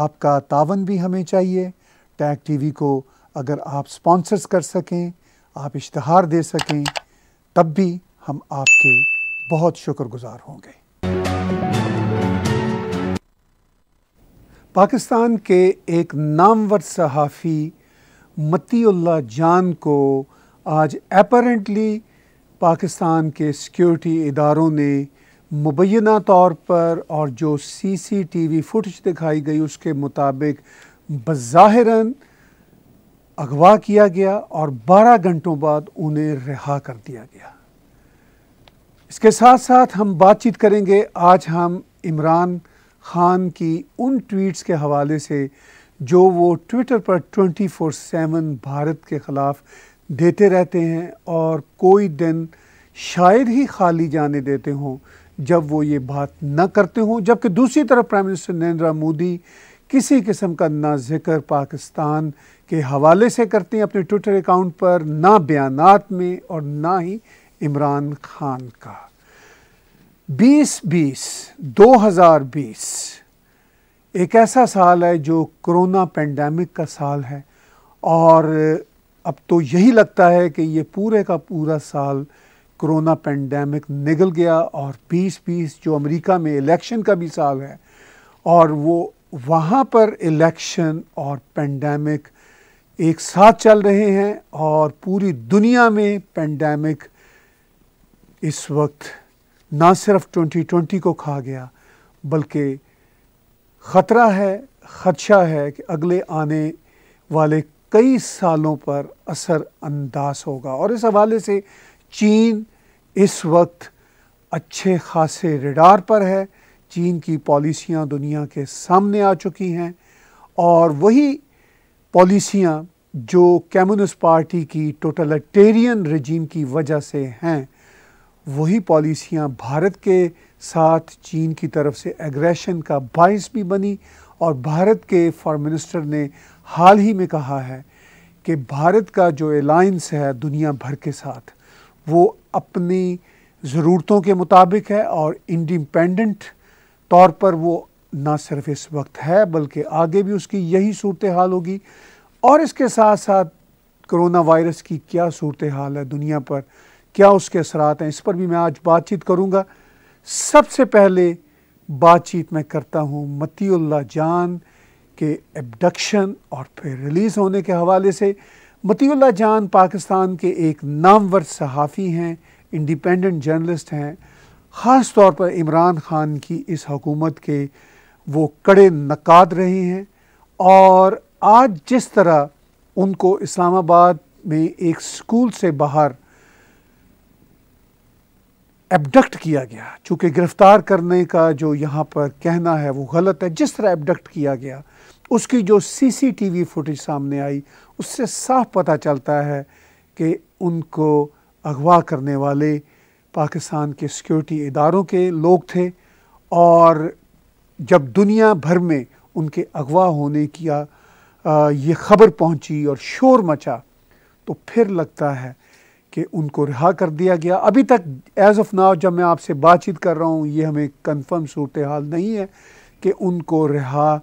आपका तावन भी हमें चाहिए टैग टीवी को अगर आप स्पॉन्सर्स कर सकें आप इश्तहार दे सकें तब भी हम आपके बहुत शुक्रगुजार होंगे पाकिस्तान के एक नामवर सहाफ़ी मतील्ला जान को आज अपरेंटली पाकिस्तान के सिक्योरिटी इदारों ने मुबैना तौर पर और जो C C T V footage दिखाई गई उसके मुताबिक बज़ाहिरन अगवा किया गया और 12 घंटों बाद उन्हें रिहा कर दिया गया इसके साथ साथ हम बातचीत करेंगे आज हम इमरान खान की उन ट्वीट्स के हवाले से जो वो ट्विटर पर 24/7 भारत के ख़िलाफ़ देते रहते हैं और कोई दिन शायद ही खाली जाने देते हों जब वो ये बात न करते हों जबकि दूसरी तरफ प्राइम मिनिस्टर नरेंद्र मोदी किसी किस्म का ना जिक्र पाकिस्तान के हवाले से करते हैं अपने ट्विटर अकाउंट पर ना बयानात में और ना ही इमरान खान का 2020 2020 एक ऐसा साल है जो कोरोना पेंडेमिक का साल है और अब तो यही लगता है कि ये पूरे का पूरा साल कोरोना पेंडेमिक निगल गया और पीस पीस जो अमेरिका में इलेक्शन का भी साल है और वो वहाँ पर इलेक्शन और पेंडेमिक एक साथ चल रहे हैं और पूरी दुनिया में पेंडेमिक इस वक्त ना सिर्फ 2020 को खा गया बल्कि ख़तरा है ख़दशा है कि अगले आने वाले कई सालों पर असर अंदाज होगा और इस हवाले से चीन इस वक्त अच्छे खासे रिडार पर है चीन की पॉलिसियां दुनिया के सामने आ चुकी हैं और वही पॉलिसियां जो कम्युनिस्ट पार्टी की टोटलटेरियन रजीम की वजह से हैं वही पॉलिसियां भारत के साथ चीन की तरफ से एग्रेशन का बायस भी बनी और भारत के फॉरेन मिनिस्टर ने हाल ही में कहा है कि भारत का जो अलाइंस है दुनिया भर के साथ वो अपनी ज़रूरतों के मुताबिक है और इंडिपेंडेंट तौर पर वो ना सिर्फ इस वक्त है बल्कि आगे भी उसकी यही सूरत हाल होगी और इसके साथ साथ करोना वायरस की क्या सूरत हाल है दुनिया पर क्या उसके असरात हैं इस पर भी मैं आज बातचीत करूँगा सबसे पहले बातचीत मैं करता हूँ मतील्ला जान के एबडक्शन और फिर रिलीज़ होने के हवाले से मतील्ला जान पाकिस्तान के एक नामवर सहाफ़ी हैं इंडिपेंडेंट जर्नलिस्ट हैं ख़ास तौर पर इमरान ख़ान की इस हकूमत के वो कड़े नक़ाद रहे हैं और आज जिस तरह उनको इस्लामाबाद में एक स्कूल से बाहर एबडक्ट किया गया चूँकि गिरफ़्तार करने का जो यहाँ पर कहना है वो गलत है जिस तरह एबडक्ट किया गया उसकी जो सीसीटीवी फुटेज सामने आई उससे साफ पता चलता है कि उनको अगवा करने वाले पाकिस्तान के सिक्योरिटी इदारों के लोग थे और जब दुनिया भर में उनके अगवा होने की ये खबर पहुंची और शोर मचा तो फिर लगता है कि उनको रिहा कर दिया गया अभी तक एज ऑफ नाव जब मैं आपसे बातचीत कर रहा हूँ ये हमें कंफर्म सूरत हाल नहीं है कि उनको रिहा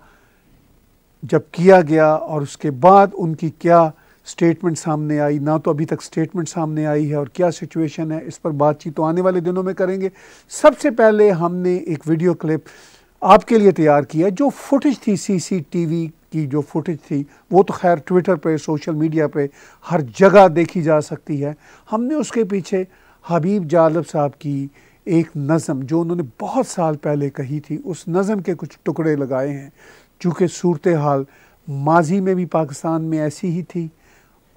जब किया गया और उसके बाद उनकी क्या स्टेटमेंट सामने आई ना तो अभी तक स्टेटमेंट सामने आई है और क्या सिचुएशन है इस पर बातचीत तो आने वाले दिनों में करेंगे सबसे पहले हमने एक वीडियो क्लिप आपके लिए तैयार किया जो फुटेज थी सीसीटीवी की जो फुटेज थी वो तो खैर ट्विटर पे सोशल मीडिया पे हर जगह देखी जा सकती है हमने उसके पीछे हबीब जालब साहब की एक नज़म जो उन्होंने बहुत साल पहले कही थी उस नज़म के कुछ टुकड़े लगाए हैं चूँकि सूरत हाल माजी में भी पाकिस्तान में ऐसी ही थी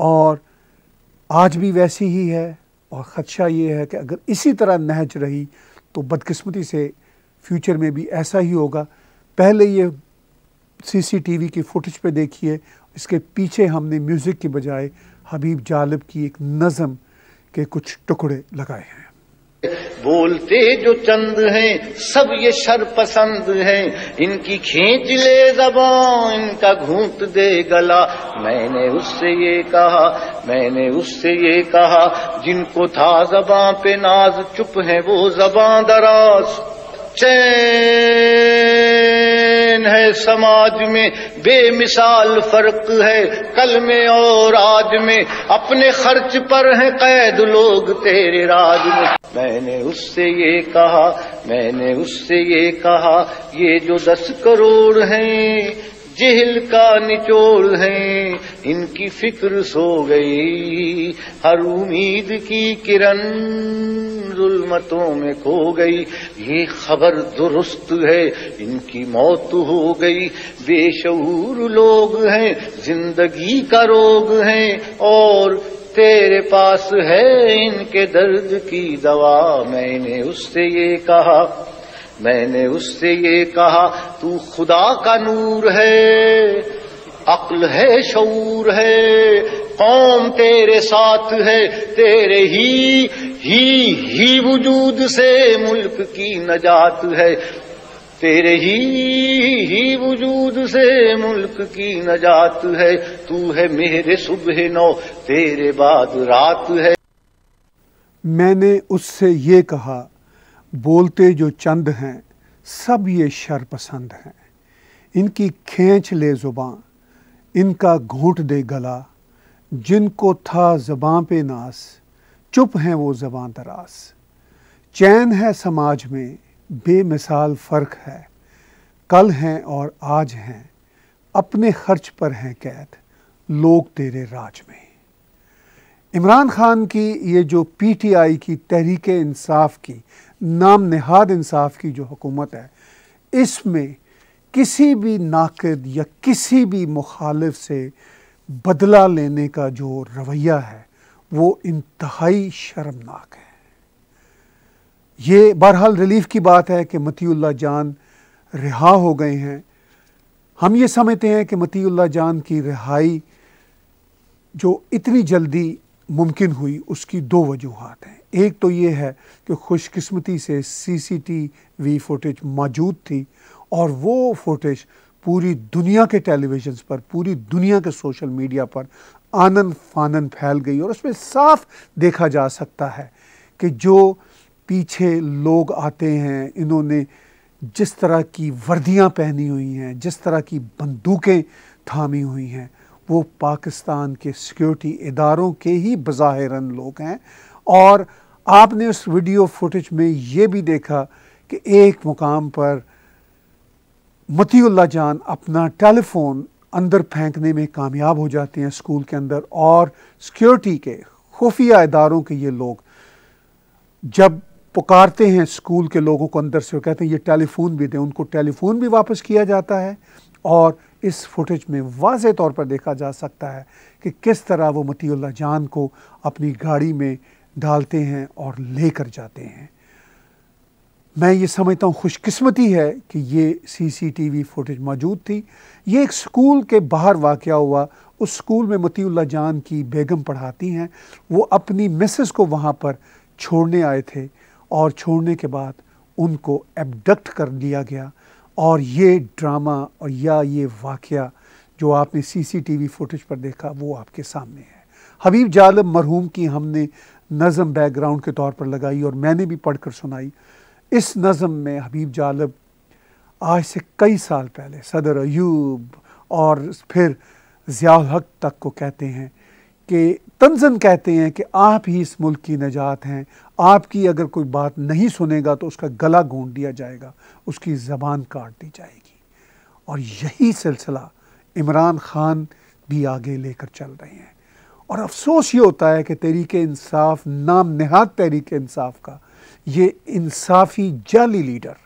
और आज भी वैसी ही है और ख़दशा ये है कि अगर इसी तरह नहज रही तो बदकस्मती से फ्यूचर में भी ऐसा ही होगा पहले ये सीसीटीवी की फुटेज पे देखिए इसके पीछे हमने म्यूज़िक के बजाय हबीब जालब की एक नज़म के कुछ टुकड़े लगाए हैं बोलते जो चंद हैं सब ये शर पसंद हैं इनकी खींच ले जबा इनका घूंट दे गला मैंने उससे ये कहा मैंने उससे ये कहा जिनको था जबा पे नाज चुप है वो जबा दराज चैन चेन है समाज में बेमिसाल फर्क है कल में और आज में अपने खर्च पर है कैद लोग तेरे राज में मैंने उससे ये कहा मैंने उससे ये कहा ये जो दस करोड़ हैं जिहल का निचोल है इनकी फिक्र सो गई हर उम्मीद की किरण जुलमतों में खो गई ये खबर दुरुस्त है इनकी मौत हो गई बेशूर लोग हैं जिंदगी का रोग है और तेरे पास है इनके दर्द की दवा मैंने उससे ये कहा मैंने उससे ये कहा तू खुदा का नूर है अक्ल है शूर है कौम तेरे साथ है तेरे ही ही ही वजूद से मुल्क की नजात है तेरे ही ही वजूद से मुल्क की नजात है तू है मेरे सुबह नौ तेरे बाद रात है मैंने उससे ये कहा बोलते जो चंद हैं सब ये शरपसंद हैं इनकी खींच ले जुबान इनका घूट दे गला जिनको था ज़बाँ पे नास चुप हैं वो ज़बाँ दरास चैन है समाज में बेमिसाल फ़र्क है कल हैं और आज हैं अपने खर्च पर हैं कैद लोग तेरे राज में इमरान खान की ये जो पीटीआई की तहरीक इंसाफ की नाम नहाद इंसाफ की जो हुकूमत है इसमें किसी भी नाकद या किसी भी मुखालिफ से बदला लेने का जो रवैया है वो इंतहाई शर्मनाक है ये बहरहाल रिलीफ की बात है कि मतील्ला जान रिहा हो गए हैं हम ये समझते हैं कि मतील्ला जान की रिहाई जो इतनी जल्दी मुमकिन हुई उसकी दो वजूहत हैं एक तो ये है कि खुशकिस्मती से सीसीटीवी फुटेज मौजूद थी और वो फुटेज पूरी दुनिया के टेलीविजन पर पूरी दुनिया के सोशल मीडिया पर आनन फानन फैल गई और उसमें साफ देखा जा सकता है कि जो पीछे लोग आते हैं इन्होंने जिस तरह की वर्दियां पहनी हुई हैं जिस तरह की बंदूकें थामी हुई हैं वो पाकिस्तान के सिक्योरिटी इदारों के ही बज़ाहिरन लोग हैं और आपने उस वीडियो फुटेज में ये भी देखा कि एक मुकाम पर मतील्ला जान अपना टेलीफोन अंदर फेंकने में कामयाब हो जाते हैं स्कूल के अंदर और सिक्योरिटी के खुफिया इदारों के ये लोग जब पुकारते हैं स्कूल के लोगों को अंदर से वो कहते हैं ये टेलीफोन भी दें उनको टेलीफोन भी वापस किया जाता है और इस फुटेज में वाज तौर पर देखा जा सकता है कि किस तरह वो मतील्ला जान को अपनी गाड़ी में डालते हैं और लेकर जाते हैं मैं ये समझता हूँ खुशकिस्मती है कि ये सीसीटीवी फुटेज मौजूद थी ये एक स्कूल के बाहर वाक़ हुआ उस स्कूल में मतील्ला जान की बेगम पढ़ाती हैं वो अपनी मिसेस को वहाँ पर छोड़ने आए थे और छोड़ने के बाद उनको एबडक्ट कर लिया गया और ये ड्रामा और या ये वाक़ जो आपने सीसीटीवी फुटेज पर देखा वो आपके सामने है हबीब जालम मरहूम की हमने नज़म बैकग्राउंड के तौर पर लगाई और मैंने भी पढ़कर सुनाई इस नज़म में हबीब जालब आज से कई साल पहले सदर अयूब और फिर ज़ियाल हक तक को कहते हैं कि तंजन कहते हैं कि आप ही इस मुल्क की निजात हैं आपकी अगर कोई बात नहीं सुनेगा तो उसका गला गूंद दिया जाएगा उसकी ज़बान काट दी जाएगी और यही सिलसिला इमरान खान भी आगे लेकर चल रहे हैं और अफसोस ये होता है कि तहरीक इंसाफ नाम नहाद तहरीक इंसाफ का ये इंसाफी जाली लीडर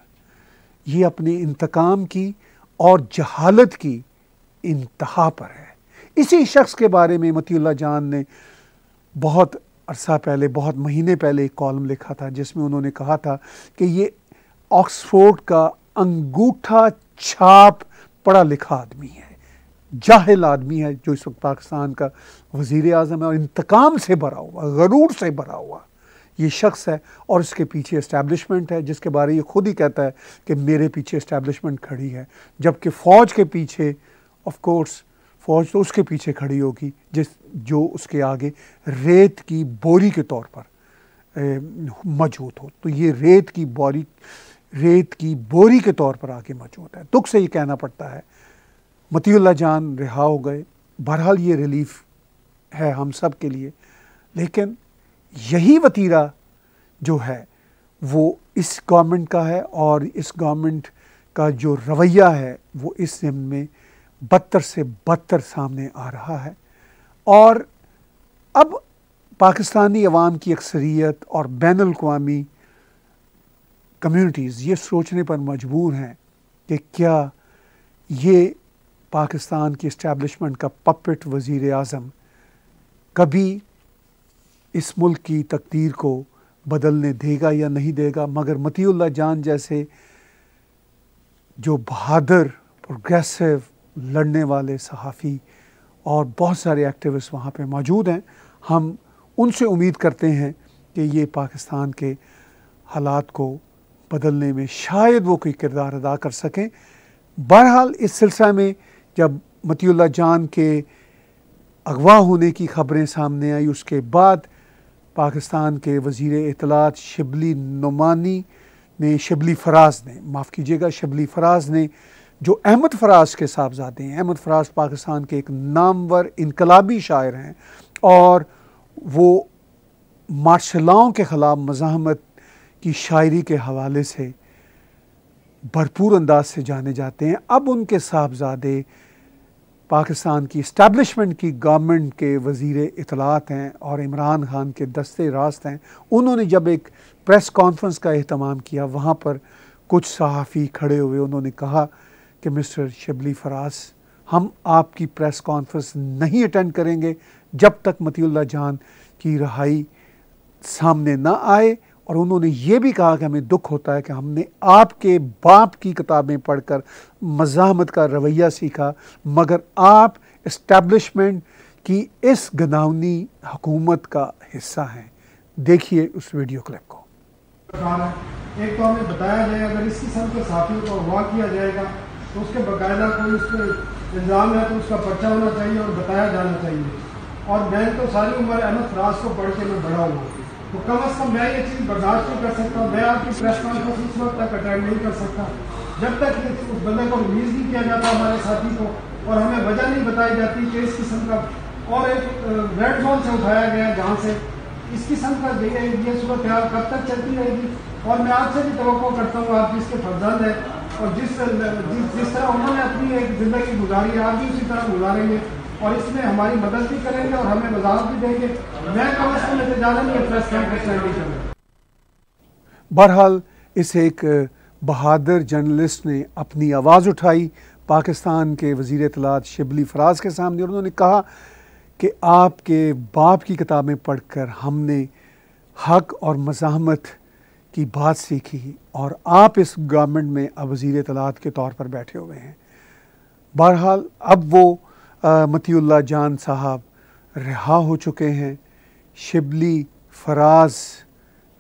ये अपने इंतकाम की और जहालत की इंतहा पर है इसी शख्स के बारे में मतील्ला जान ने बहुत अरसा पहले बहुत महीने पहले एक कॉलम लिखा था जिसमें उन्होंने कहा था कि ये ऑक्सफोर्ड का अंगूठा छाप पढ़ा लिखा आदमी है जाहिल आदमी है जो इस वक्त पाकिस्तान का वजीर अजम है और इंतकाम से भरा हुआ गरूर से भरा हुआ ये शख्स है और इसके पीछे इस्टेबलिशमेंट है जिसके बारे ये खुद ही कहता है कि मेरे पीछे इस्टेबलिशमेंट खड़ी है जबकि फ़ौज के पीछे ऑफ कोर्स फ़ौज तो उसके पीछे खड़ी होगी जिस जो उसके आगे रेत की बोरी के तौर पर मौजूद हो तो ये रेत की बोरी रेत की बोरी के तौर पर आगे मौजूद है दुख से ये कहना पड़ता है मतील्ला जान रिहा हो गए बहरहाल ये रिलीफ है हम सब के लिए लेकिन यही वतीरा जो है वो इस गवर्नमेंट का है और इस गवर्नमेंट का जो रवैया है वो इस जिम में बदतर से बदतर सामने आ रहा है और अब पाकिस्तानी अवाम की अक्सरियत और बैन अवी कम्यूनिटीज़ ये सोचने पर मजबूर हैं कि क्या ये पाकिस्तान की इस्टेबलिशमेंट का पपट वज़ी अजम कभी इस मुल्क की तकदीर को बदलने देगा या नहीं देगा मगर मतीउल्ला जान जैसे जो बहादुर प्रोग्रेसिव लड़ने वाले सहाफ़ी और बहुत सारे एक्टिविस्ट वहाँ पर मौजूद हैं हम उनसे उम्मीद करते हैं कि ये पाकिस्तान के हालात को बदलने में शायद वो कोई किरदार अदा कर सकें बहरहाल इस सिलसिला में जब मतील्ला जान के अगवा होने की खबरें सामने आई उसके बाद पाकिस्तान के वज़ी अतलात शबली नुमानी ने शबली फराज ने माफ़ कीजिएगा शबली फराज ने जो अहमद फराज के साहबजादे हैं अहमद फराज पाकिस्तान के एक नामवर इनकलाबी शायर हैं और वो मार्शलाओं के ख़िलाफ़ मज़ामत की शायरी के हवाले से भरपूर अंदाज से जाने जाते हैं अब उनके साहबजादे पाकिस्तान की इस्टबलिशमेंट की गवर्नमेंट के वजीर इतलात हैं और इमरान खान के दस्ते रास्त हैं उन्होंने जब एक प्रेस कॉन्फ्रेंस का अहतमाम किया वहाँ पर कुछ सहाफ़ी खड़े हुए उन्होंने कहा कि मिस्टर शिबली फराज हम आपकी प्रेस कॉन्फ्रेंस नहीं अटेंड करेंगे जब तक मतील्ला जान की रहाई सामने ना आए और उन्होंने ये भी कहा कि हमें दुख होता है कि हमने आपके बाप की किताबें पढ़कर मजामत का रवैया सीखा मगर आप इस्टेब्लिशमेंट की इस गनावनी हुकूमत का हिस्सा हैं देखिए उस वीडियो क्लिप को एक तो हमें बताया जाए अगर इस किस्म के साथियों को अगवा किया जाएगा तो उसके बकायदा कोई उस पर इल्ज़ाम है तो उसका पर्चा होना चाहिए और बताया जाना चाहिए और मैं तो सारी उम्र अहमद फराज को पढ़ के मैं बड़ा हुआ तो कम अज कम मैं ये चीज बर्दाश्त नहीं कर सकता मैं आपकी प्रेस कॉन्फ्रेंस उस वक्त तक अटेंड नहीं कर सकता जब तक उस बंदे को रिलीज नहीं किया जाता हमारे साथी को और हमें वजह नहीं बताई जाती कि इस किस्म का और एक रेड जोन से उठाया गया जहाँ से इस किस्म का ये सूरत हाल कब तक चलती रहेगी और मैं आपसे भी तो करता हूँ आप जिसके फर्जंद है और जिस जिस जिस तरह उन्होंने अपनी एक ज़िंदगी गुजारी है आप भी उसी तरह गुजारेंगे और इसमें हमारी मदद भी करेंगे और हमें मजाक भी देंगे मैं कम अज कम इंतजाम प्रेस कॉन्फ्रेंस बहरहाल इस एक बहादुर जर्नलिस्ट ने अपनी आवाज़ उठाई पाकिस्तान के वजीर तलात शिबली फराज के सामने और उन्होंने कहा कि आपके बाप की किताबें पढ़कर हमने हक और मजामत की बात सीखी और आप इस गवर्नमेंट में अब वजीर इतलात के तौर पर बैठे हुए हैं बहरहाल अब वो मतीउल्ला जान साहब रिहा हो चुके हैं शिबली फराज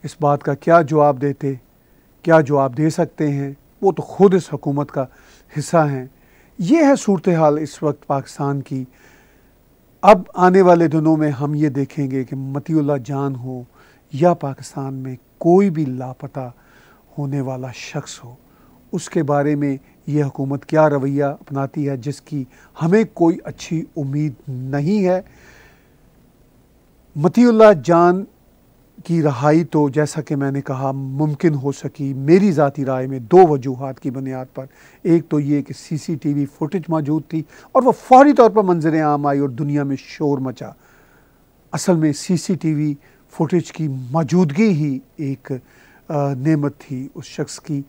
इस बात का क्या जवाब देते क्या जवाब दे सकते हैं वो तो ख़ुद इस हकूमत का हिस्सा हैं ये है सूरत हाल इस वक्त पाकिस्तान की अब आने वाले दिनों में हम ये देखेंगे कि मतीउल्ला जान हो या पाकिस्तान में कोई भी लापता होने वाला शख्स हो उसके बारे में ये हुकूमत क्या रवैया अपनाती है जिसकी हमें कोई अच्छी उम्मीद नहीं है मतील्ला जान की रहाई तो जैसा कि मैंने कहा मुमकिन हो सकी मेरी ज़ाती राय में दो वजूहत की बुनियाद पर एक तो ये कि सीसीटीवी फुटेज मौजूद थी और वह फौरी तौर पर मंजर आम आई और दुनिया में शोर मचा असल में सीसीटीवी फुटेज की मौजूदगी ही एक नेमत थी उस शख्स की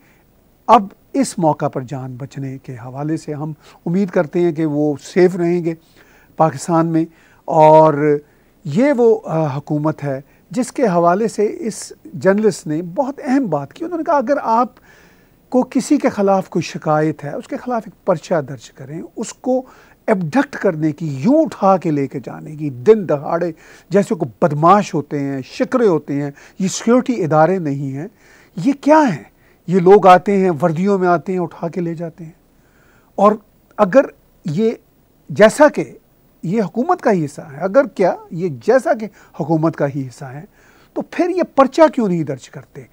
अब इस मौका पर जान बचने के हवाले से हम उम्मीद करते हैं कि वो सेफ रहेंगे पाकिस्तान में और ये वो हकूमत है जिसके हवाले से इस जर्नलिस्ट ने बहुत अहम बात की उन्होंने कहा अगर आप को किसी के ख़िलाफ़ कोई शिकायत है उसके ख़िलाफ़ एक पर्चा दर्ज करें उसको एबडक्ट करने की यूँ उठा के लेके जाने की दिन दहाड़े जैसे को बदमाश होते हैं शिक्रे होते हैं ये सिक्योरिटी इदारे नहीं हैं ये क्या हैं ये लोग आते हैं वर्दियों में आते हैं उठा के ले जाते हैं और अगर ये जैसा कि ये हुकूमत का ही हिस्सा है अगर क्या ये जैसा कि हुकूमत का ही हिस्सा है तो फिर ये पर्चा क्यों नहीं दर्ज करते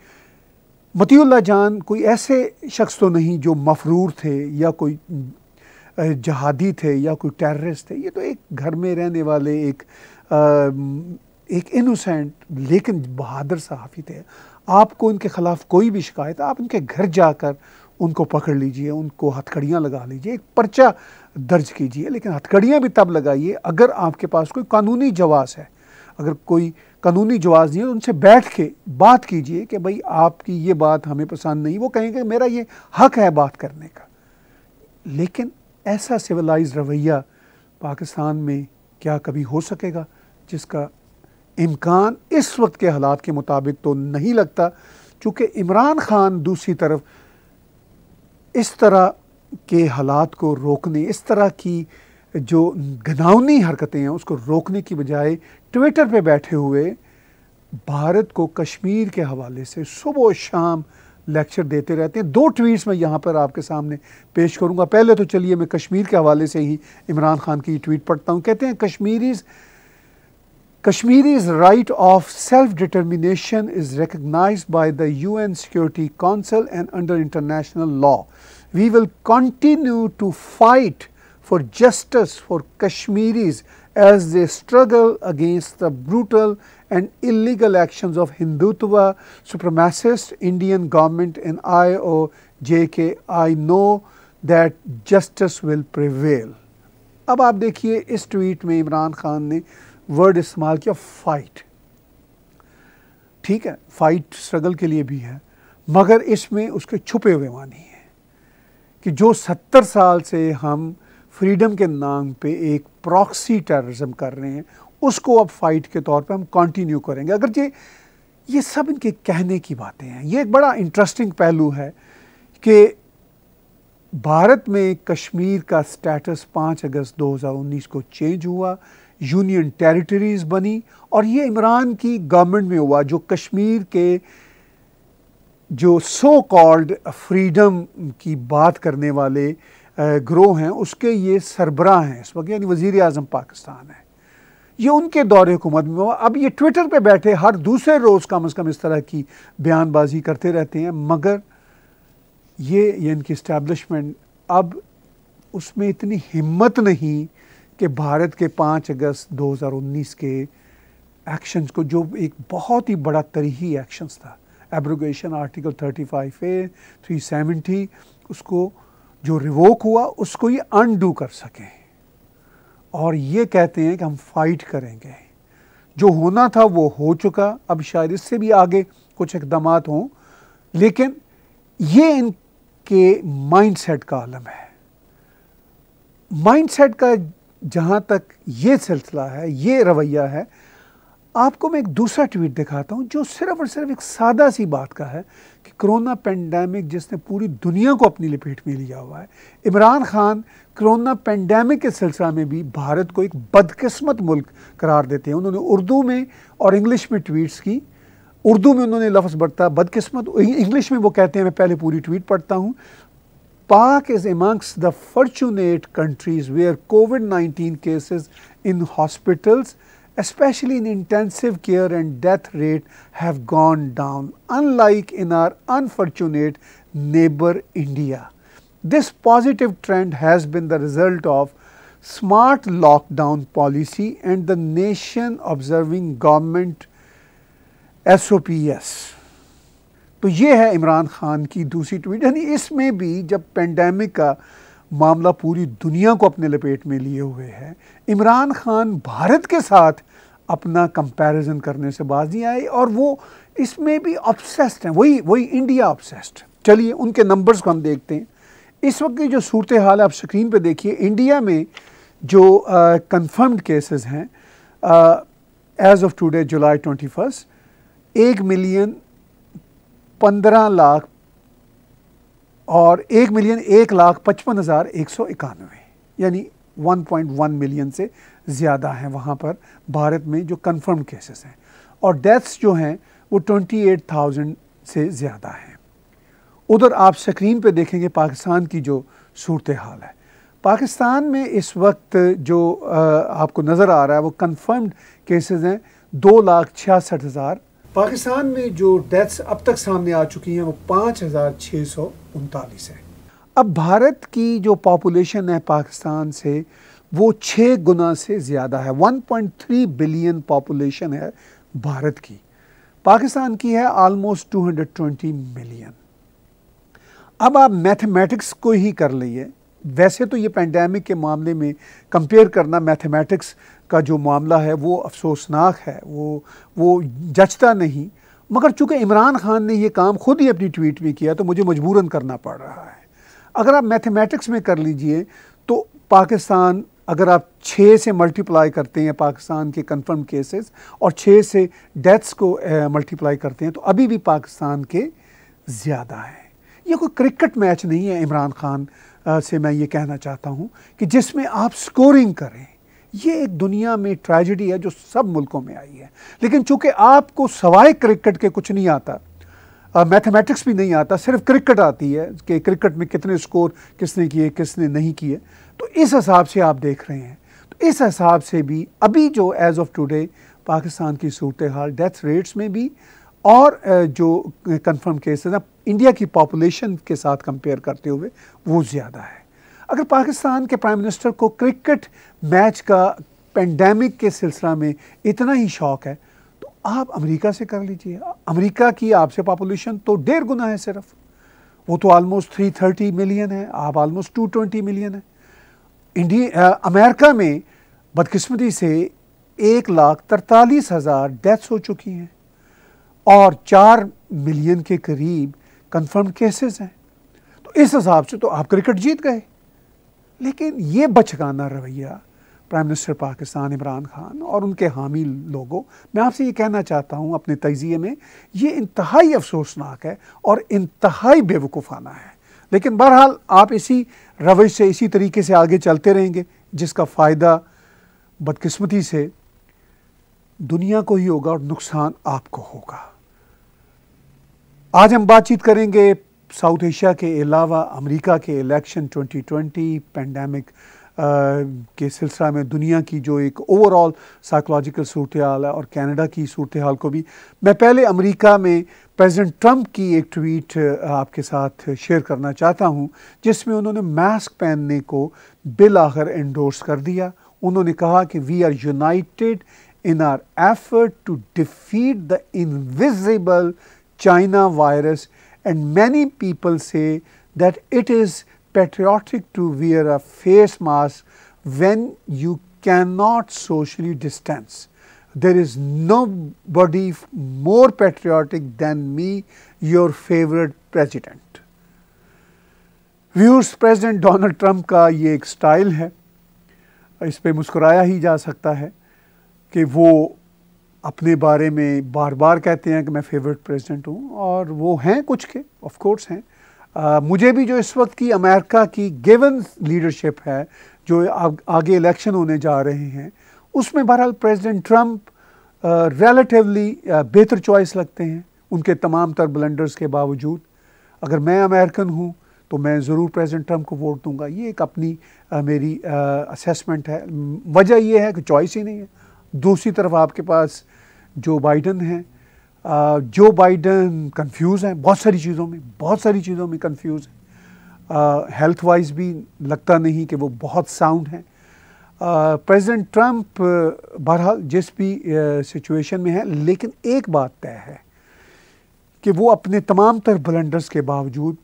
मतील्ला जान कोई ऐसे शख्स तो नहीं जो मफरूर थे या कोई जहादी थे या कोई टेररिस्ट थे ये तो एक घर में रहने वाले एक आ, एक इनोसेंट लेकिन बहादुर सहाफ़ी थे आपको उनके ख़िलाफ़ कोई भी शिकायत आप उनके घर जाकर उनको पकड़ लीजिए उनको हथकड़ियाँ लगा लीजिए एक पर्चा दर्ज कीजिए लेकिन हथकड़ियाँ भी तब लगाइए अगर आपके पास कोई कानूनी जवाब है अगर कोई कानूनी जवाज़ नहीं है तो उनसे बैठ के बात कीजिए कि भाई आपकी ये बात हमें पसंद नहीं वो कहेंगे मेरा ये हक है बात करने का लेकिन ऐसा सिविलाइज रवैया पाकिस्तान में क्या कभी हो सकेगा जिसका इम्कान इस वक्त के हालात के मुताबिक तो नहीं लगता चूँकि इमरान ख़ान दूसरी तरफ इस तरह के हालात को रोकने इस तरह की जो घनावनी हरकतें हैं उसको रोकने की बजाय ट्विटर पे बैठे हुए भारत को कश्मीर के हवाले से सुबह शाम लेक्चर देते रहते हैं दो ट्वीट्स मैं यहाँ पर आपके सामने पेश करूँगा पहले तो चलिए मैं कश्मीर के हवाले से ही इमरान खान की ट्वीट पढ़ता हूँ कहते हैं Kashmiris Kashmiri's right of self-determination is recognized by the UN Security Council and under international law. We will continue to fight for justice for Kashmiris as they struggle against the brutal and illegal actions of Hindutva, supremacist Indian government and IOJK. I know that justice will prevail. Now, you see in this tweet, Imran Khan. Word इस्तेमाल किया fight ठीक है fight struggle के लिए भी है मगर इसमें उसके छुपे हुए मानी है कि जो सत्तर साल से हम फ्रीडम के नाम पे एक प्रॉक्सी टेररिज्म कर रहे हैं उसको अब फाइट के तौर पे हम कंटिन्यू करेंगे अगर ये ये सब इनके कहने की बातें हैं ये एक बड़ा इंटरेस्टिंग पहलू है कि भारत में कश्मीर का स्टेटस 5 अगस्त 2019 को चेंज हुआ यूनियन टेरिटरीज बनी और ये इमरान की गवर्नमेंट में हुआ जो कश्मीर के जो सो कॉल्ड फ्रीडम की बात करने वाले ग्रोह हैं उसके ये सरबरा हैं इस वक्त यानी वज़ी अजम पाकिस्तान है ये उनके दौर हुकूमत में हुआ अब ये ट्विटर पे बैठे हर दूसरे रोज़ कम अज़ कम इस तरह की बयानबाजी करते रहते हैं मगर ये, ये इनकी इस्टेबलिशमेंट अब उसमें इतनी हिम्मत नहीं कि भारत के 5 अगस्त 2019 के एक्शंस को जो एक बहुत ही बड़ा तरीही एक्शंस था एब्रोगेशन आर्टिकल 35 ए सेवेंटी उसको जो रिवोक हुआ उसको ये अनडू कर सकें और ये कहते हैं कि हम फाइट करेंगे जो होना था वो हो चुका अब शायद इससे भी आगे कुछ इकदाम हों लेकिन ये इनके माइंडसेट का आलम है माइंडसेट का जहाँ तक ये सिलसिला है ये रवैया है आपको मैं एक दूसरा ट्वीट दिखाता हूँ जो सिर्फ और सिर्फ एक सादा सी बात का है कि कोरोना पेंडेमिक जिसने पूरी दुनिया को अपनी लपेट में लिया हुआ है इमरान खान कोरोना पेंडेमिक के सिलसिला में भी भारत को एक बदकिस्मत मुल्क करार देते हैं उन्होंने उर्दू में और इंग्लिश में ट्वीट्स की उर्दू में उन्होंने लफ्ज़ बरता बदकिस्मत इंग्लिश में वो कहते हैं मैं पहले पूरी ट्वीट पढ़ता हूँ Pak is amongst the fortunate countries where COVID-19 cases in hospitals, especially in intensive care and death rate have gone down, unlike in our unfortunate neighbor India. This positive trend has been the result of smart lockdown policy and the nation observing government SOPs. तो ये है इमरान खान की दूसरी tweet यानी इसमें भी जब pandemic का मामला पूरी दुनिया को अपने लपेट में लिए हुए है इमरान खान भारत के साथ अपना कंपैरिजन करने से बाजी आए और वो इसमें भी ऑब्सेस्ड हैं वही वही इंडिया ऑब्सेस्ड चलिए उनके नंबर्स को हम देखते हैं इस वक्त की जो सूरत हाल आप स्क्रीन पर देखिए इंडिया में जो कन्फर्म्ड केसेस हैं as of today July twenty first एक मिलियन पंद्रह लाख और एक मिलियन एक लाख पचपन हज़ार एक सौ इक्यानवे यानी वन पॉइंट वन मिलियन से ज़्यादा हैं वहाँ पर भारत में जो कन्फर्म केसेस हैं और डेथ्स जो हैं वो ट्वेंटी एट थाउजेंड से ज़्यादा हैं उधर आप स्क्रीन पे देखेंगे पाकिस्तान की जो सूरत हाल है पाकिस्तान में इस वक्त जो आपको नज़र आ रहा है वो कन्फर्म्ड केसेस हैं दो लाख छियासठ हज़ार पाकिस्तान में जो डेथ्स अब तक सामने आ चुकी हैं वो पाँच हज़ार छः सौ उनतालीस है अब भारत की जो पॉपुलेशन है पाकिस्तान से वो छः गुना से ज़्यादा है 1.3 बिलियन पॉपुलेशन है भारत की पाकिस्तान की है आलमोस्ट 220 मिलियन अब आप मैथमेटिक्स को ही कर लीजिए वैसे तो ये पेंडेमिक के मामले में कंपेयर करना मैथमेटिक्स का जो मामला है वो अफसोसनाक है वो वो जचता नहीं मगर चूँकि इमरान खान ने ये काम खुद ही अपनी ट्वीट में किया तो मुझे मजबूरन करना पड़ रहा है अगर आप मैथमेटिक्स में कर लीजिए तो पाकिस्तान अगर आप छः से मल्टीप्लाई करते हैं पाकिस्तान के कंफर्म केसेस और छः से डेथ्स को मल्टीप्लाई करते हैं तो अभी भी पाकिस्तान के ज़्यादा हैं ये कोई क्रिकेट मैच नहीं है इमरान खान से मैं ये कहना चाहता हूँ कि जिसमें आप स्कोरिंग करें ये एक दुनिया में ट्रेजिडी है जो सब मुल्कों में आई है लेकिन चूंकि आपको सवाए क्रिकेट के कुछ नहीं आता मैथमेटिक्स भी नहीं आता सिर्फ क्रिकेट आती है कि क्रिकेट में कितने स्कोर किसने किए किसने नहीं किए तो इस हिसाब से आप देख रहे हैं तो इस हिसाब से भी अभी जो एज ऑफ टुडे पाकिस्तान की सूरत हाल डेथ रेट्स में भी और जो कंफर्म केसेस हैं इंडिया की पॉपुलेशन के साथ कंपेयर करते हुए वो ज़्यादा है अगर पाकिस्तान के प्राइम मिनिस्टर को क्रिकेट मैच का पेंडेमिक के सिलसिला में इतना ही शौक है तो आप अमेरिका से कर लीजिए अमेरिका की आपसे पॉपुलेशन तो डेढ़ गुना है सिर्फ वो तो आलमोस्ट थर्टी मिलियन है आप आलमोस्ट ट्वेंटी मिलियन है इंडिया अमेरिका में बदकिस्मती से एक लाख तरतालीस हज़ार डेथ्स हो चुकी हैं और चार मिलियन के करीब कन्फर्म केसेस हैं तो इस हिसाब से तो आप क्रिकेट जीत गए लेकिन ये बचकाना रवैया प्राइम मिनिस्टर पाकिस्तान इमरान खान और उनके हामी लोगों मैं आपसे ये कहना चाहता हूँ अपने तजिए में ये इंतहाई अफसोसनाक है और इंतहाई बेवकूफ़ाना है लेकिन बहरहाल आप इसी रवैय से इसी तरीके से आगे चलते रहेंगे जिसका फ़ायदा बदकस्मती से दुनिया को ही होगा और नुकसान आपको होगा आज हम बातचीत करेंगे साउथ एशिया के अलावा अमेरिका के इलेक्शन 2020 पेंडेमिक के सिलसिला में दुनिया की जो एक ओवरऑल साइकोलॉजिकल सूरत हाल है और कनाडा की सूरत हाल को भी मैं पहले अमेरिका में प्रेसिडेंट ट्रंप की एक ट्वीट आपके साथ शेयर करना चाहता हूं जिसमें उन्होंने मास्क पहनने को बिल आखिर इंडोर्स कर दिया उन्होंने कहा कि we are united in our effort to defeat the invisible China virus and many people say that it is patriotic to wear a face mask when you cannot socially distance. There is nobody more patriotic than me, your favorite president. views president donald trump ka ye ek style hai इस पे मुस्कुराया ही जा सकता है कि वो अपने बारे में बार बार कहते हैं कि मैं फेवरेट प्रेसिडेंट हूँ और वो हैं कुछ के ऑफ कोर्स हैं आ, मुझे भी जो इस वक्त की अमेरिका की गिवन लीडरशिप है जो आ, आगे इलेक्शन होने जा रहे हैं उसमें बहरहाल प्रेसिडेंट ट्रंप रिलेटिवली बेहतर चॉइस लगते हैं उनके तमाम तर ब्लेंडर्स के बावजूद अगर मैं अमेरिकन हूँ तो मैं ज़रूर प्रेसिडेंट ट्रंप को वोट दूंगा ये एक अपनी आ, मेरी असेसमेंट है वजह यह है कि चॉइस ही नहीं है दूसरी तरफ आपके पास जो बाइडन हैं जो बाइडन कंफ्यूज हैं बहुत सारी चीज़ों में बहुत सारी चीज़ों में कंफ्यूज हैं हेल्थ वाइज भी लगता नहीं कि वो बहुत साउंड हैं प्रेसिडेंट ट्रंप बहरहाल जिस भी सिचुएशन में है लेकिन एक बात तय है कि वो अपने तमाम तर बलेंडर्स के बावजूद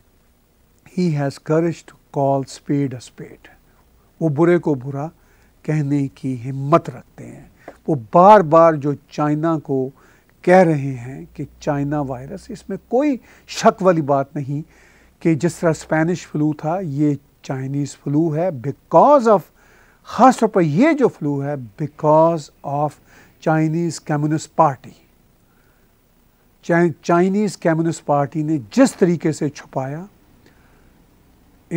he has courage to call spade a spade वो बुरे को बुरा कहने की हिम्मत रखते हैं वो बार बार जो चाइना को कह रहे हैं कि चाइना वायरस इसमें कोई शक वाली बात नहीं कि जिस तरह स्पेनिश फ्लू था ये चाइनीज़ फ्लू है बिकॉज ऑफ ख़ास तौर पर ये जो फ्लू है because of Chinese communist party Chinese communist party ने जिस तरीके से छुपाया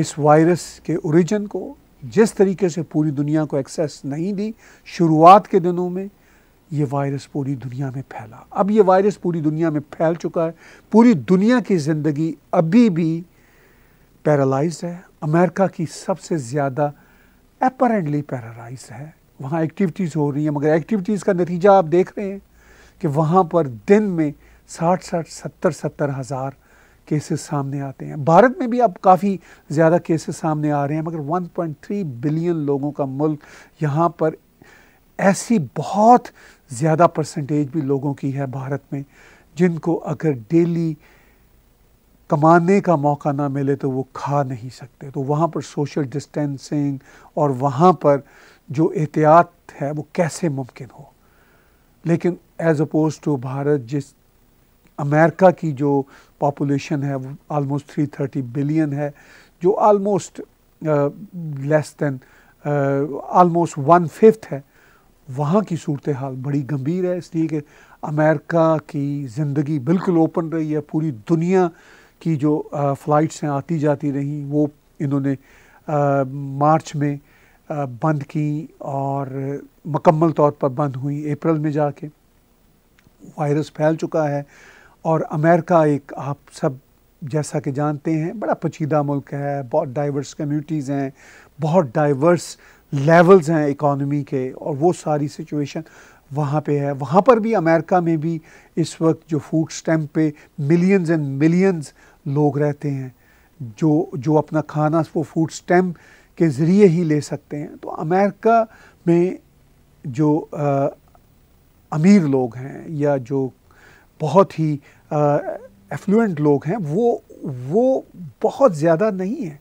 इस वायरस के ओरिजिन को जिस तरीके से पूरी दुनिया को एक्सेस नहीं दी शुरुआत के दिनों में ये वायरस पूरी दुनिया में फैला अब ये वायरस पूरी दुनिया में फैल चुका है पूरी दुनिया की ज़िंदगी अभी भी पैरालाइज है अमेरिका की सबसे ज़्यादा अपरेंटली पैरालाइज है वहाँ एक्टिविटीज़ हो रही हैं मगर एक्टिविटीज़ का नतीजा आप देख रहे हैं कि वहाँ पर दिन में साठ साठ सत्तर सत्तर हज़ार केसेस सामने आते हैं भारत में भी अब काफ़ी ज़्यादा केसेस सामने आ रहे हैं मगर 1.3 बिलियन लोगों का मुल्क यहाँ पर ऐसी बहुत ज़्यादा परसेंटेज भी लोगों की है भारत में जिनको अगर डेली कमाने का मौका ना मिले तो वो खा नहीं सकते तो वहाँ पर सोशल डिस्टेंसिंग और वहाँ पर जो एहतियात है वो कैसे मुमकिन हो लेकिन एज़ अपोज टू भारत जिस अमेरिका की जो पॉपुलेशन है वो आलमोस्ट थ्री थर्टी बिलियन है जो almost less than almost one fifth है वहाँ की सूरत हाल बड़ी गंभीर है इसलिए कि अमेरिका की ज़िंदगी बिल्कुल ओपन रही है पूरी दुनिया की जो फ़्लाइट्स uh, हैं आती जाती रहीं वो इन्होंने आ, uh, मार्च में आ, uh, बंद की और मकम्मल तौर पर बंद हुई अप्रैल में जाके वायरस फैल चुका है और अमेरिका एक आप सब जैसा कि जानते हैं बड़ा पचीदा मुल्क है बहुत डाइवर्स कम्यूनिटीज़ हैं बहुत डाइवर्स लेवल्स हैं इकॉनमी के और वो सारी सिचुएशन वहाँ पे है वहाँ पर भी अमेरिका में भी इस वक्त जो फूड स्टैम्प पे मिलियंस एंड मिलियंस लोग रहते हैं जो जो अपना खाना वो फूड स्टैम्प के ज़रिए ही ले सकते हैं तो अमेरिका में जो आ, अमीर लोग हैं या जो बहुत ही एफ्लुएंट लोग हैं वो वो बहुत ज़्यादा नहीं है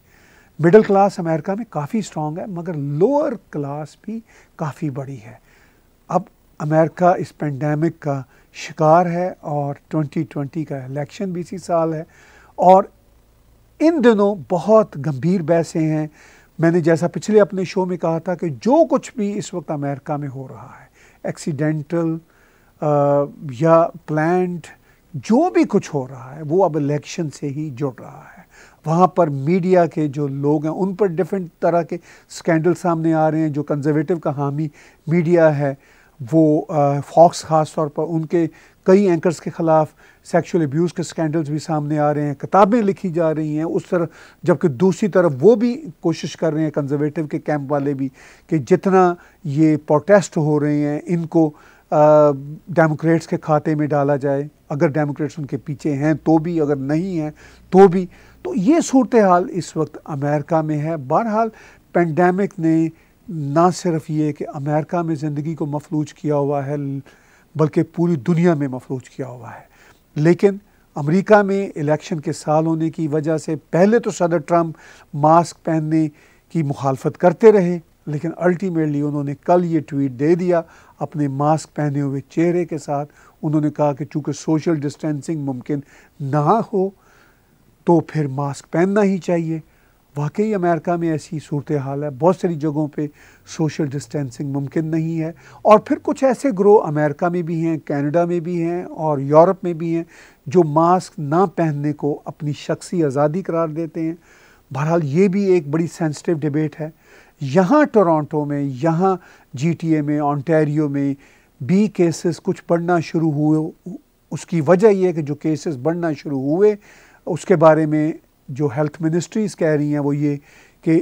मिडिल क्लास अमेरिका में काफ़ी स्ट्रॉन्ग है मगर लोअर क्लास भी काफ़ी बड़ी है अब अमेरिका इस पेंडेमिक का शिकार है और 2020 का इलेक्शन भी इसी साल है और इन दिनों बहुत गंभीर बहसें हैं मैंने जैसा पिछले अपने शो में कहा था कि जो कुछ भी इस वक्त अमेरिका में हो रहा है एक्सीडेंटल या प्लान्ड जो भी कुछ हो रहा है वो अब इलेक्शन से ही जुड़ रहा है वहाँ पर मीडिया के जो लोग हैं उन पर डिफरेंट तरह के स्कैंडल सामने आ रहे हैं जो कंजर्वेटिव का हामी मीडिया है वो फॉक्स ख़ास तौर पर उनके कई एंकर्स के ख़िलाफ़ सेक्सुअल अब्यूज़ के स्कैंडल्स भी सामने आ रहे हैं किताबें लिखी जा रही हैं उस तरह जबकि दूसरी तरफ वो भी कोशिश कर रहे हैं कंजर्वेटिव के कैंप वाले भी कि जितना ये प्रोटेस्ट हो रहे हैं इनको डेमोक्रेट्स के खाते में डाला जाए अगर डेमोक्रेट्स उनके पीछे हैं तो भी अगर नहीं हैं तो भी तो ये सूरत हाल इस वक्त अमेरिका में है बहरहाल पेंडेमिक ने ना सिर्फ ये कि अमेरिका में ज़िंदगी को मफलूज किया हुआ है बल्कि पूरी दुनिया में मफलूज किया हुआ है लेकिन अमेरिका में इलेक्शन के साल होने की वजह से पहले तो सदर ट्रम्प मास्क पहनने की मुखालफत करते रहे लेकिन अल्टीमेटली उन्होंने कल ये ट्वीट दे दिया अपने मास्क पहने हुए चेहरे के साथ उन्होंने कहा कि चूँकि सोशल डिस्टेंसिंग मुमकिन ना हो तो फिर मास्क पहनना ही चाहिए वाकई अमेरिका में ऐसी सूरत हाल है बहुत सारी जगहों पे सोशल डिस्टेंसिंग मुमकिन नहीं है और फिर कुछ ऐसे ग्रोह अमेरिका में भी हैं कनाडा में भी हैं और यूरोप में भी हैं जो मास्क ना पहनने को अपनी शख्सी आज़ादी करार देते हैं बहरहाल ये भी एक बड़ी सेंसिटिव डिबेट है यहाँ टोरंटो में यहाँ जीटीए में ऑनटेरियो में बी केसेस कुछ बढ़ना शुरू हुए उसकी वजह यह है कि जो केसेस बढ़ना शुरू हुए उसके बारे में जो हेल्थ मिनिस्ट्रीज़ कह रही हैं वो ये कि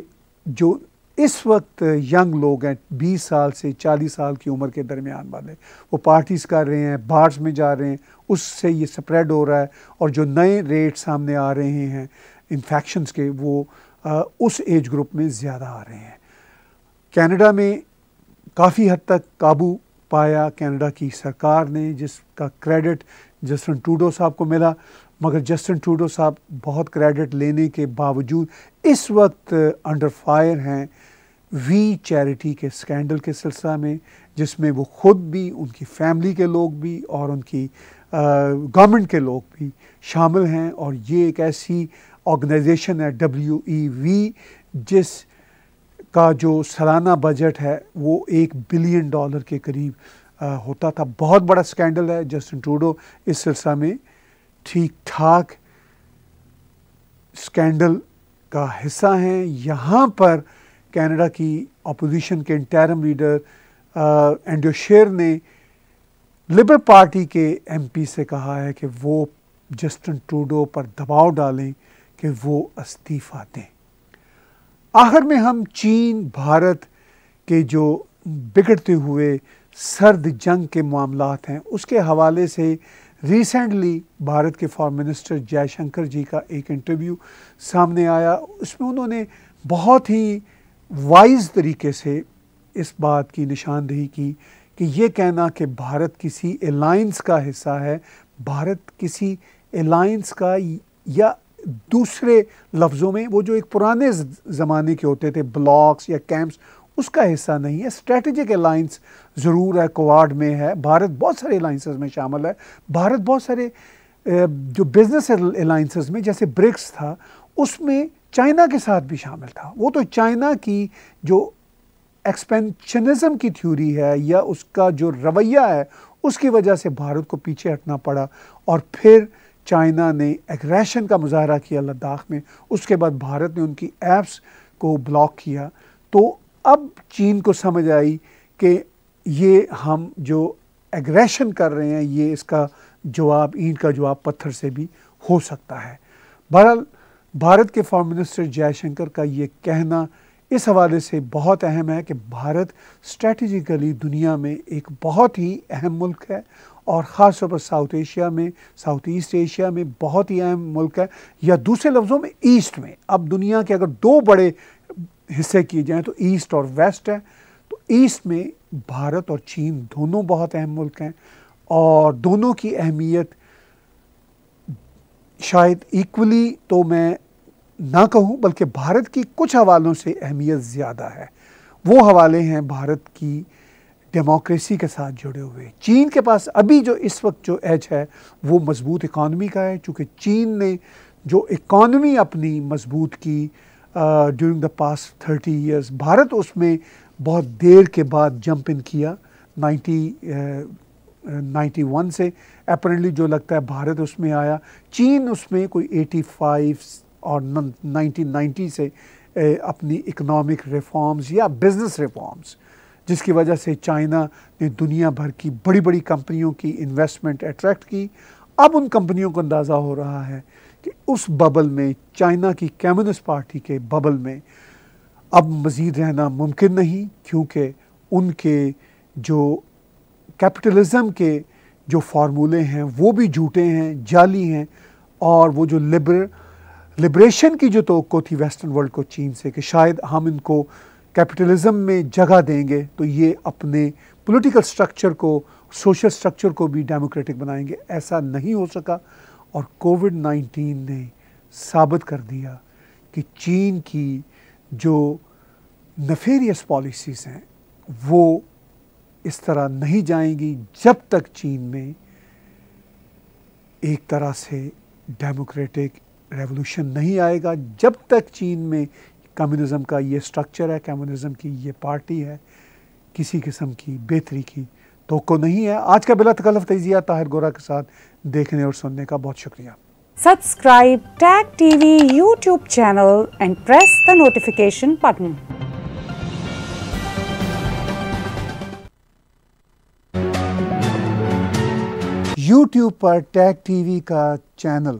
जो इस वक्त यंग लोग हैं 20 साल से 40 साल की उम्र के दरमियान वाले वो पार्टीज़ कर रहे हैं बार्स में जा रहे हैं उससे ये स्प्रेड हो रहा है और जो नए रेट सामने आ रहे हैं इन्फेक्शन के वो आ, उस एज ग्रुप में ज़्यादा आ रहे हैं कनाडा में काफ़ी हद तक काबू पाया कनाडा की सरकार ने जिसका क्रेडिट जस्टिन टूडो साहब को मिला मगर जस्टिन टूडो साहब बहुत क्रेडिट लेने के बावजूद इस वक्त अंडर फायर हैं वी चैरिटी के स्कैंडल के सिलसिला में जिसमें वो ख़ुद भी उनकी फैमिली के लोग भी और उनकी गवर्नमेंट के लोग भी शामिल हैं और ये एक ऐसी ऑर्गेनाइजेशन है डब्ल्यू ई वी जिस का जो सालाना बजट है वो एक बिलियन डॉलर के करीब होता था बहुत बड़ा स्कैंडल है जस्टिन ट्रूडो इस सिलसिला में ठीक ठाक स्कैंडल का हिस्सा हैं यहाँ पर कनाडा की अपोजिशन के इंटरम लीडर एंड्रो शेर ने लिबर पार्टी के एमपी से कहा है कि वो जस्टिन ट्रूडो पर दबाव डालें कि वो इस्तीफ़ा दें आखिर में हम चीन भारत के जो बिगड़ते हुए सर्द जंग के मामला हैं उसके हवाले से रिसेंटली भारत के फॉरेन मिनिस्टर जयशंकर जी का एक इंटरव्यू सामने आया उसमें उन्होंने बहुत ही वाइज तरीके से इस बात की निशानदेही की कि ये कहना कि भारत किसी एलाइंस का हिस्सा है भारत किसी एलाइंस का या दूसरे लफ्ज़ों में वो जो एक पुराने ज़माने के होते थे ब्लॉक्स या कैंप्स उसका हिस्सा नहीं है स्ट्रेटजिक अलाइंस ज़रूर है क्वाड में है भारत बहुत सारे अलाइंसेस में शामिल है भारत बहुत सारे जो बिज़नेस अलाइंसेस में जैसे ब्रिक्स था उसमें चाइना के साथ भी शामिल था वो तो चाइना की जो एक्सपेंशनिज़म की थ्योरी है या उसका जो रवैया है उसकी वजह से भारत को पीछे हटना पड़ा और फिर चाइना ने एग्रेशन का मुजाहरा किया लद्दाख में उसके बाद भारत ने उनकी ऐप्स को ब्लॉक किया तो अब चीन को समझ आई कि ये हम जो एग्रेशन कर रहे हैं ये इसका जवाब ईंट का जवाब पत्थर से भी हो सकता है बहरहाल भारत के फॉर्म मिनिस्टर जयशंकर का ये कहना इस हवाले से बहुत अहम है कि भारत स्ट्रेटजिकली दुनिया में एक बहुत ही अहम मुल्क है और ख़ास तौर पर साउथ एशिया में साउथ ईस्ट एशिया में बहुत ही अहम मुल्क है या दूसरे लफ्ज़ों में ईस्ट में अब दुनिया के अगर दो बड़े हिस्से किए जाएँ तो ईस्ट और वेस्ट है तो ईस्ट में भारत और चीन दोनों बहुत अहम मुल्क हैं और दोनों की अहमियत शायद इक्वली तो मैं ना कहूँ बल्कि भारत की कुछ हवालों से अहमियत ज़्यादा है वो हवाले हैं भारत की डेमोक्रेसी के साथ जुड़े हुए चीन के पास अभी जो इस वक्त जो एज है वो मजबूत इकानमी का है चूँकि चीन ने जो इकानमी अपनी मजबूत की during the past thirty years Bharat उसमें बहुत देर के बाद जंप इन किया नाइन्टी नाइन्टी वन से अपरेंटली जो लगता है भारत उसमें आया चीन उसमें कोई एटी फाइव और नाइनटीन नाइन्टी से अपनी इकोनॉमिक रिफॉर्म्स या बिजनेस रिफॉर्म्स जिसकी वजह से चाइना ने दुनिया भर की बड़ी बड़ी कंपनियों की इन्वेस्टमेंट अट्रैक्ट की अब उन कंपनियों को अंदाज़ा हो रहा है कि उस बबल में चाइना की कम्युनिस्ट पार्टी के बबल में अब मज़ीद रहना मुमकिन नहीं क्योंकि उनके जो कैपिटलिज्म के जो फार्मूले हैं वो भी झूठे हैं जाली हैं और वो जो लिबर लिब्रेशन की जो तो थी वेस्टर्न वर्ल्ड को चीन से कि शायद हम इनको कैपिटलिज्म में जगह देंगे तो ये अपने पॉलिटिकल स्ट्रक्चर को सोशल स्ट्रक्चर को भी डेमोक्रेटिक बनाएंगे ऐसा नहीं हो सका और कोविड नाइन्टीन ने साबित कर दिया कि चीन की जो नफेरियस पॉलिसीज़ हैं वो इस तरह नहीं जाएंगी जब तक चीन में एक तरह से डेमोक्रेटिक रेवोल्यूशन नहीं आएगा जब तक चीन में कम्युनिज्म का ये स्ट्रक्चर है कम्युनिज्म की ये पार्टी है किसी किस्म की बेहतरी की तो को नहीं है आज का बिला तकल्फ तजिया ताहिर गोरा के साथ देखने और सुनने का बहुत शुक्रिया subscribe tag TV YouTube channel and press the notification button YouTube पर टैग टीवी का चैनल